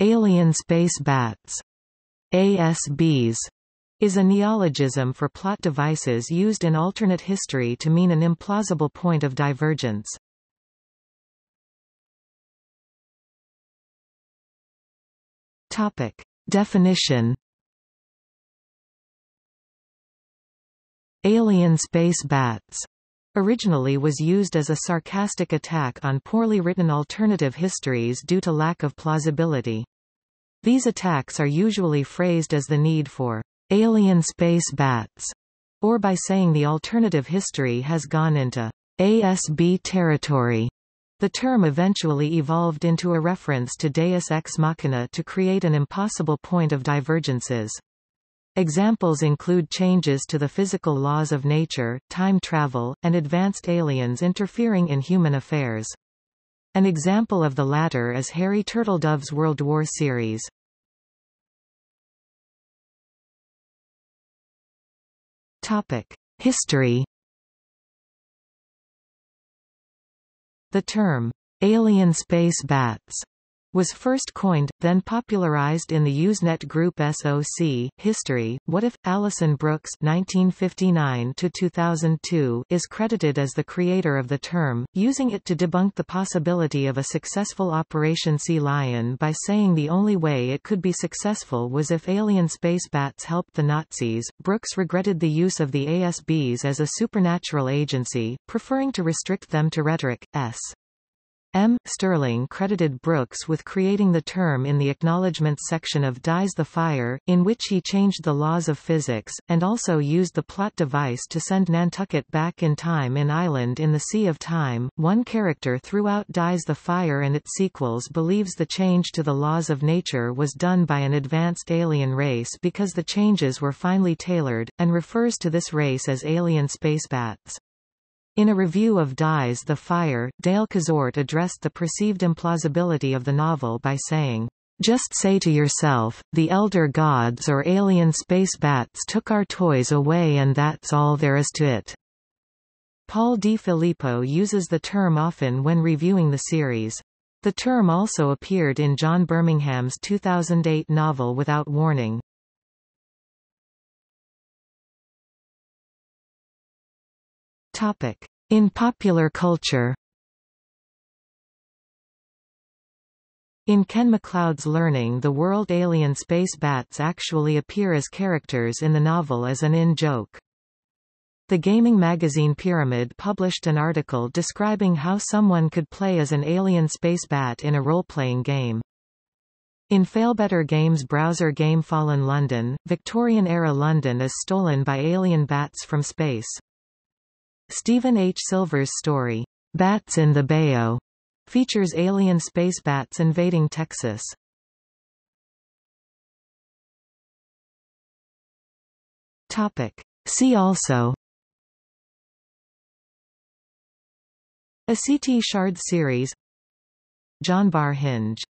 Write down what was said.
Alien space bats ASBs is a neologism for plot devices used in alternate history to mean an implausible point of divergence. Topic. Definition Alien space bats originally was used as a sarcastic attack on poorly written alternative histories due to lack of plausibility. These attacks are usually phrased as the need for alien space bats, or by saying the alternative history has gone into ASB territory. The term eventually evolved into a reference to deus ex machina to create an impossible point of divergences. Examples include changes to the physical laws of nature, time travel, and advanced aliens interfering in human affairs. An example of the latter is Harry Turtledove's World War series. Topic: History. The term alien space bats was first coined, then popularized in the Usenet Group SOC, History, What If? Allison Brooks 1959 is credited as the creator of the term, using it to debunk the possibility of a successful Operation Sea Lion by saying the only way it could be successful was if alien space bats helped the Nazis. Brooks regretted the use of the ASBs as a supernatural agency, preferring to restrict them to rhetoric, s. M. Sterling credited Brooks with creating the term in the acknowledgment section of Dies the Fire, in which he changed the laws of physics, and also used the plot device to send Nantucket back in time in Island in the Sea of Time. One character throughout Dies the Fire and its sequels believes the change to the laws of nature was done by an advanced alien race because the changes were finely tailored, and refers to this race as alien spacebats. In a review of Dies the Fire, Dale Cazort addressed the perceived implausibility of the novel by saying, Just say to yourself, the elder gods or alien space bats took our toys away and that's all there is to it. Paul D. Filippo uses the term often when reviewing the series. The term also appeared in John Birmingham's 2008 novel Without Warning. Topic. In popular culture In Ken MacLeod's Learning the World alien space bats actually appear as characters in the novel as an in-joke. The gaming magazine Pyramid published an article describing how someone could play as an alien space bat in a role-playing game. In Failbetter Games' browser game Fallen London, Victorian-era London is stolen by alien bats from space. Stephen H. Silver's story, Bats in the Bayou, features alien space bats invading Texas. Topic. See also A CT shard series John Bar Hinge